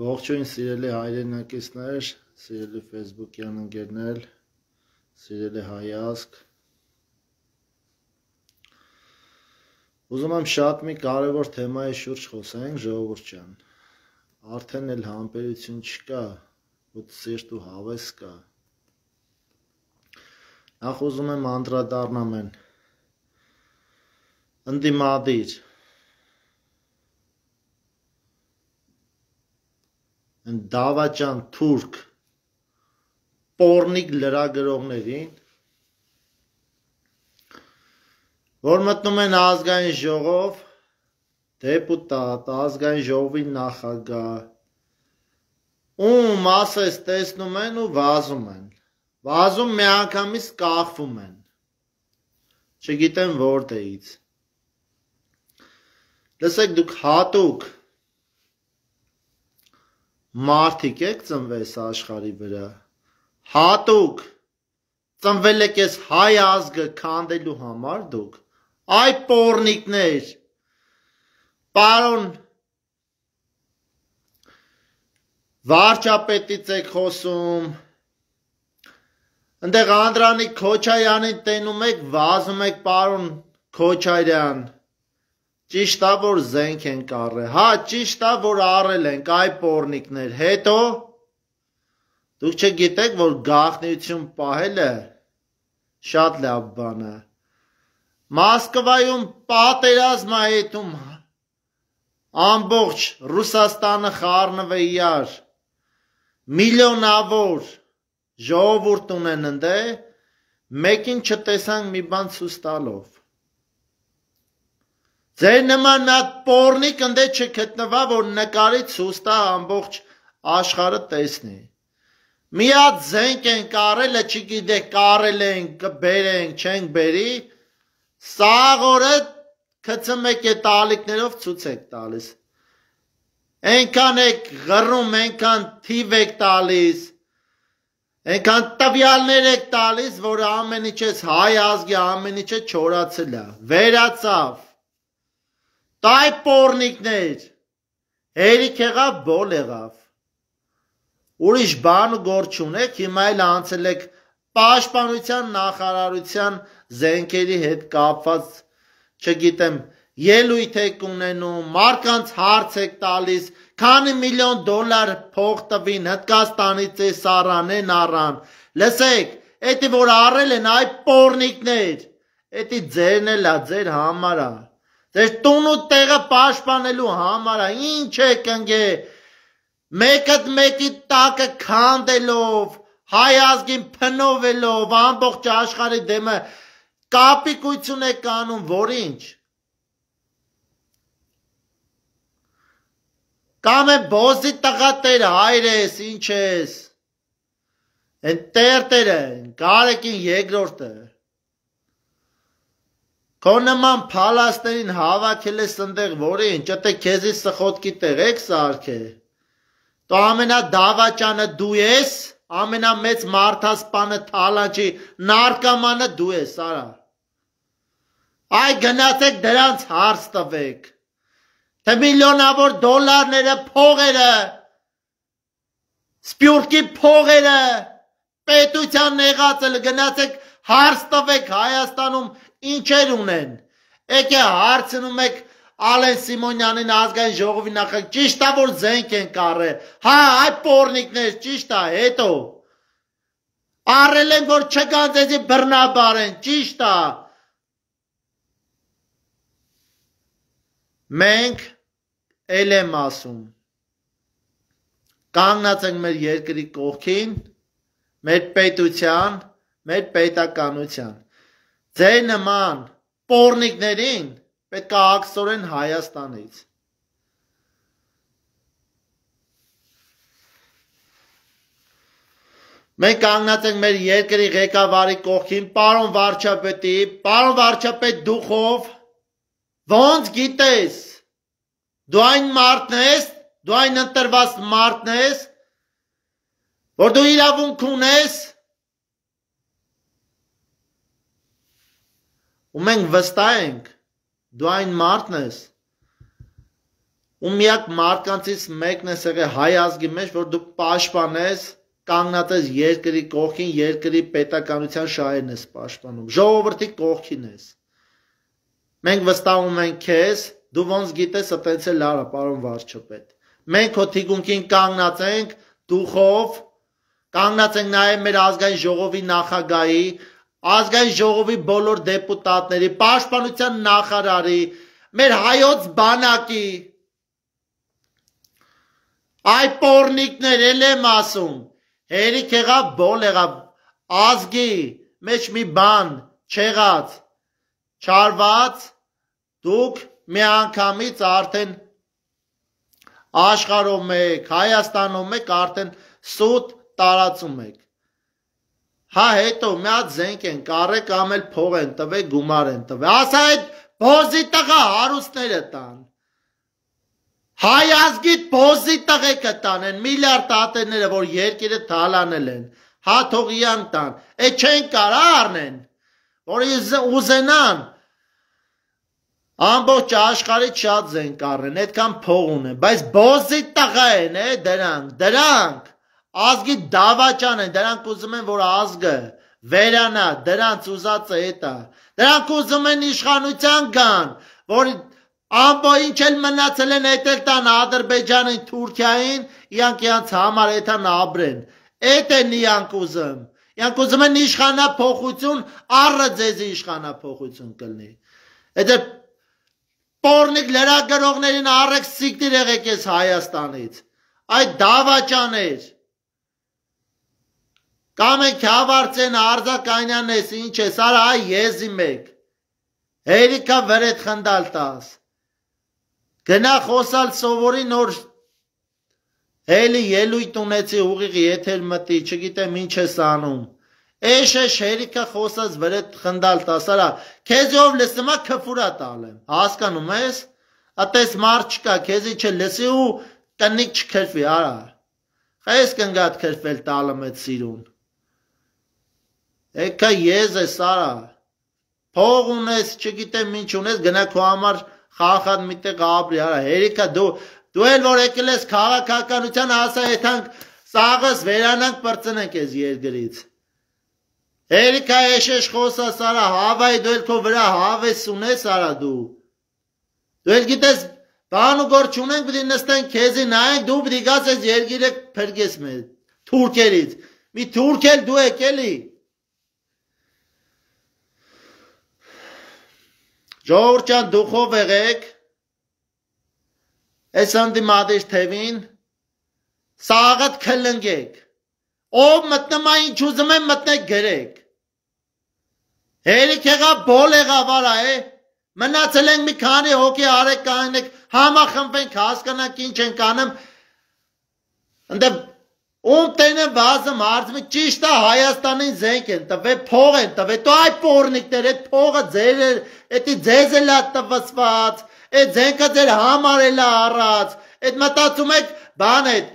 Ողջույն սիրելի հայրենակիցներ, սիրելի Facebook-յան ընկերներ, սիրելի հայազգ։ Ուզում եմ շատ մի կարևոր թեմայի շուրջ խոսենք, ժողովուրդ ջան։ Արդեն էլ համբերություն չկա, ուտ սիրտ ու հավես կա։ Նախ ուզում եմ անդրադառնամ են ընդդիմադիր դավաճան թուրք պորնիկ լրագրողներին, որ մտնում են ազգային ժողով, դեպուտատ, ազգային ժողովի նախագահ, ում ասես տեսնում են ու վազում են։ Վազում միանգամից կախվում են։ Չգիտեմ որտեղից։ Լսեք դուք հատուկ մարդիկ եք ծնվես աշխարի վրա, հատուկ ծնվել եք ես հայ ազգը կանդելու համար դուք, այ պորնիքներ, պարոն վարճապետից եք խոսում, ընդեղ անդրանիկ քոչայանին տենում եք, վազում եք պարոն քոչայրյան, Ճիշտ է որ զենք են առել։ Հա, ճիշտ է որ առել են այ pornikներ։ Հետո դուք չգիտեք որ գաղտնիություն պահելը շատ լավ բան է։ Մոսկվայում պատերազմ է հետում ամբողջ Ռուսաստանը խառնվեյար միլիոնավոր ժողովուրդ ունեն ընդ դե, է մեկին չտեսանք մի բան ցույց տալով Ձեր նման մի հատ պորնիկ ընդե չգտնվա, որ նկարի ցույց տա ամբողջ աշխարհը տեսնի։ Մի հատ զենք են կարելը, չգիտեք, կարել են, կբերեն, չենք բերի, սաղ օրը քծմեք է տալիկներով ցույց եք տալիս։ Էնքան եք գրում, էնքան թիվ եք տալիս, Ենքան տվյալներ եք տալիս, որ ամեն ինչ էս հայ ազգի ամեն ինչը չորացել է, վերացավ։ Տայ պորնիկներ։ Հերիք եղավ, բոլ եղավ։ Ուրիշ բան ու գործ չունեք, հիմա էլ անցել եք պաշտպանության նախարարության զենքերի հետ կապված, չգիտեմ, ելույթ եք ունենում, մարդկանց հարց եք տալիս, քանի միլիոն դոլար փող տվին Հնդկաստանից է սարանեն առան։ Լսեք, էտի որ առել են այ պորնիկներ, էտի ձերն էլա, ձեր համար է։ Ձեր տուն ու տեղը պաշտպանելու համար ինչ է կնգե մեկդ մեկի տակը քանդելով, հայ ազգին փնովելով, ամբողջ աշխարհի դեմը կապիկություն է կանում, որ ինչ։ Կամ է բոզի տղա տեր հայրես, ինչ ես։ Են տերտերը, կարեկին երկրորդը։ Քո նման փալաստերին հավաքել ես ընդեղ որին, ճտե քեզի սխոտքի տեղեք սարքե։ Տո ամենադավաճանը դու ես, ամենամեծ մարդասպանը թալաճի նարկամանը դու ես, արա։ Այ գնացեք դրանց հարց տվեք։ Թե միլիոնավոր դոլարները, փողերը, սպյուրքի փողերը, պետության նեղացել գնացեք հարց տվեք Հայաստանում ինչեր ունեն։ Եկե հարցնում եք Ալեն Սիմոնյանին ազգային ժողովի նախագահ, ճիշտ է որ զենք են կառել։ Հա, այ պորնիկներ, ճիշտ է, հետո առել են որ չգան դեզի բռնաբար են, ճիշտ է։ Մենք էլ եմ ասում կանգնած ենք մեր երկրի կողքին, մեր պետության, մեր պետականության։ Ձեր նման պորնիկներին պետք է ակսորեն Հայաստանից։ Մենք կանգնած ենք մեր երկրի ղեկավարի կողքին, պարոն վարչապետի, պարոն վարչապետ դուխով, ոնց գիտես, դու այն մարդն ես, դու այն ընտրված մարդն ես, որ դու իրավունք ունես, ու մենք վստահ ենք դու այն մարդն ես ու միակ մարդկանցից մեկն ես եղել հայ ազգի մեջ որ դու պաշտպանես կանգնած երկրի կողքին երկրի պետականության շահերն ես պաշտպանում ժողովրդի կողքին ես մենք վստահում ենք քեզ դու ոնց գիտես այդպես է լարա պարոն վարչապետ մենք քո թիկունքին կանգնած ենք դու խով կանգնած ենք նաև մեր ազգային ժողովի նախագահի ազգային ժողովի բոլոր դեպուտատների, պաշտպանության նախարարի, մեր հայոց բանակի այ պորնիկներ էլ եմ ասում, հերիք եղավ, բոլ եղավ, ազգի մեջ մի բան չեղած, չարված, դուք մի անգամից արդեն աշխարհում եք, Հայաստանում եք, արդեն սուտ տարածում եք։ Հա հետո մի հատ զենք են, կարե կամ էլ փող են տվել, գումար են տվել։ Ասա այդ բոզի տղա հարուստները տան։ Հայ ազգի բոզի տղեկը տան են միլիարդ տատերները, որ երկիրը թալանել են։ Հա թողյան տան։ Է չեն կարա առնեն, որ ուզենան Ամբողջ աշխարհից շատ զենք առնեն, այդքան փող ունեն, բայց բոզի տղա են, է դրանք, դրանք ազգի դավաճան են, դրանք ուզում են, որ ազգը վերանա, դրանց ուզածը է դա, դրանք ուզում են իշխանության գան, որ ամբո ինչ էլ մնացել են էտել տան ադրբեջանին, թուրքյային, իրանք իրանց համար էտան աբրեն, էտ են իրանք ուզում, իրանք ուզում են իշխանապոխություն, առը ձեզի իշխանապոխություն կլնի, էտ է պորնիկ լրագրողներին առեք սիկտիր եղեք ես Հայաստանից, այդ դավաճան էր, կամ է քավարցեն արձականյան ես ինչ ես արա եզի մեկ հերիկա վրետ խնդալ տաս գնա խոսալ սովորի նոր էլի ելույթ ունեցի ուղիղ եթեր մտի չգիտեմ ինչ ես անում Էշ է շերիկը խոսած վրետ խնդալ տասարա, քեզ ով լսումա քֆուրա տալեմ, հասկանում ես, ատես մարդ չկա, քեզի չէ լսի ու տնիկ չքրվի, արա, խես կնգատ քրվել տալը մեծ սիրուն, Էքա ես է սարա։ Փող ունես, չգիտեմ ինչ ունես, գնա քո համար խախան միտեղ ապրի, արա, հերիքա դու դու էլ որ եկել ես քաղաքականության ասա եթանք սաղս վերանանք բրծնենք ես երգրից։ Հերիքա էշեշ խոսա սարա, հավայ դու էլ քո վրա հավես ունես արա դու։ Դու էլ գիտես բան ու գործ ունենք, պիտի նստեն քեզի նայեք, դու պիտի գաս ես երգիրը փրկես մեզ թուրքերից։ Մի թուրք էլ դու եք էլի։ Ժողովուրդ ջան, դուք ով եղեք։ Այս անդիմադիշ թևին սաղդ քլնգեք։ Ով մտնում է ինչ ուզում են մտնեք գրեք։ Հերիք եղա բոլ եղավարա է։ Մնացել ենք մի քանի հոգի արեք կանեք, համախմբենք, հասկանանք ինչ ենք անում։ Ընդե Ում տենեն վազը մարզը ճիշտ է Հայաստանին զենք են տվե, փող են տվե, դու այ պորնիկներ, այդ փողը ձեր է, էդի ձեզ էլ է տվսված, այդ զենքը ձեր համար էլ է առած, այդ մտածում եք բան այդ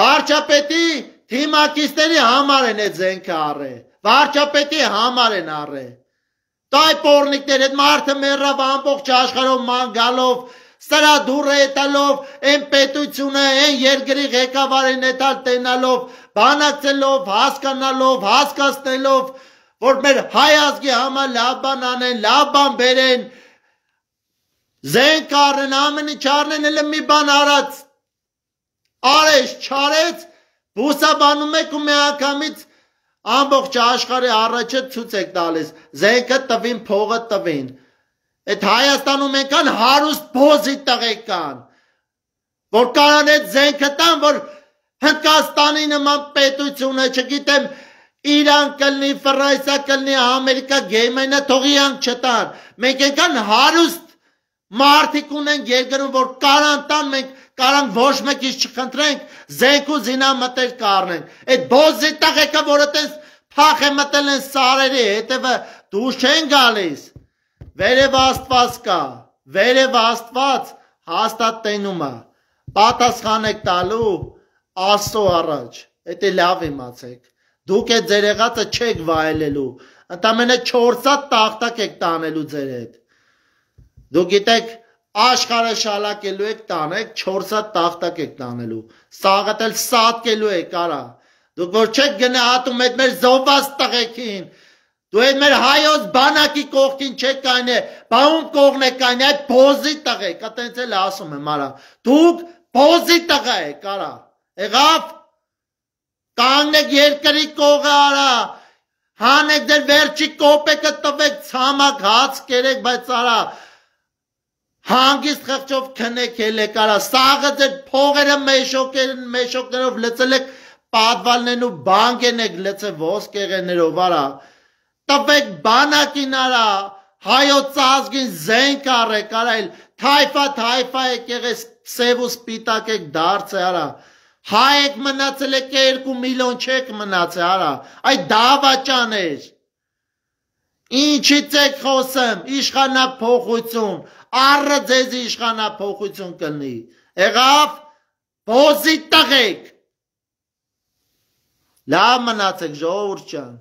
վարչապետի թիմակիստերի համար են այդ զենքը առել, վարչապետի համար են առել։ Դա այ պորնիկներ, այդ մարդը մեռավ ամբողջ աշխարհով ման գալով, Սրա դուրը հետալով են պետությունը, են երգրի ղեկավարին հետալ տենալով, բանակցելով, հասկանալով, հասկասնելով, որ մեր հայ ազգի համար լավ բան անեն, լավ բան բերեն, զենք առեն, ամենի չարնեն, էլ մի բան արած, արես, չարեց, բուսաբանում եք ու միակամից ամբողջ աշխարհի առաջը ցույց եք տալիս, զենքը տվին, փողը տվին, Այդ Հայաստանում են կան հարուստ բոզի տղեկ կան, որ կարան այդ զենքը տան, որ Հնդկաստանի նման պետությունը, չգիտեմ, Իրան կլնի, Ֆրանսիա կլնի, Ամերիկա գեմենը թողիան չտան։ Մենք ենքան հարուստ մարդիկ ունենք երկրում, որ կարան տան, մենք կարան ոչ մեկից չխնդրենք, զենք ու զինամտեր կառնենք։ Այդ բոզի տղեկը, որը տես փախ է մտել են սարերի հետևը, դու չեն գալիս։ Վերև Աստված կա, վերև Աստված հաստատ տենում է։ Պատասխանեք տալու Աստծո առաջ։ Դա լավ իմացեք։ Դուք այդ ձեր եղածը չեք վայելելու։ Ընդամենը 4 հատ տախտակ եք տանելու ձեր հետ։ Դուք գիտեք, աշխարհը շալակելու եք տանեք 4 հատ տախտակ եք տանելու։ Սաղը դել սատկելու եք, արա։ Դուք որ չեք գնահատում այդ մեր զոհված տղեկին, Դու այդ մեր հայոց բանակի կողքին չեք կայնե, բա ում կողն է կայնե, այդ բոզի տղեկ, ատենց էլ ասում եմ, արա, դուք բոզի տղա եք, արա, էղավ, կանգնեք երկրի կողը, արա, հանեք ձեր վերջի կոպեկը տվեք, ծամակ հաց կերեք, բայց արա, հանգիստ խղճով քնեք ելեք, արա, սաղը ձեր փողերը մեշոկներով լծել եք, պատվալներն ու բանկ են եք լծել ոսկեղեներով, արա, արա, տվեք բանակին արա, հայոց ազգին զենք արեք, արա այլ թայֆա թայֆա եք եղես սև ու սպիտակ եք դարձ է արա, հայ եք մնացել եք երկու միլոն չեք մնաց է արա, այդ դավաճան էր, ինչից եք խոսեմ, իշխանապոխություն, առը ձեզ իշխանապոխություն կնի, էղավ պոզի տղեք, լավ մնացեք ժողորդ ճան,